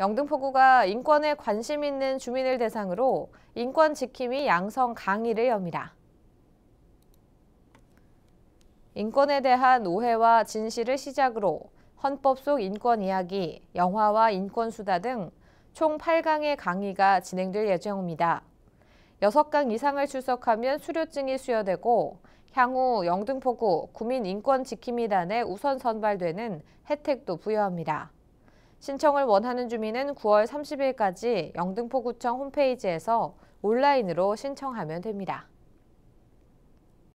영등포구가 인권에 관심 있는 주민을 대상으로 인권 지킴이 양성 강의를 엽니다. 인권에 대한 오해와 진실을 시작으로 헌법 속 인권 이야기, 영화와 인권 수다 등 총 8강의 강의가 진행될 예정입니다. 6강 이상을 출석하면 수료증이 수여되고 향후 영등포구 구민인권지킴이단에 우선 선발되는 혜택도 부여합니다. 신청을 원하는 주민은 9월 30일까지 영등포구청 홈페이지에서 온라인으로 신청하면 됩니다.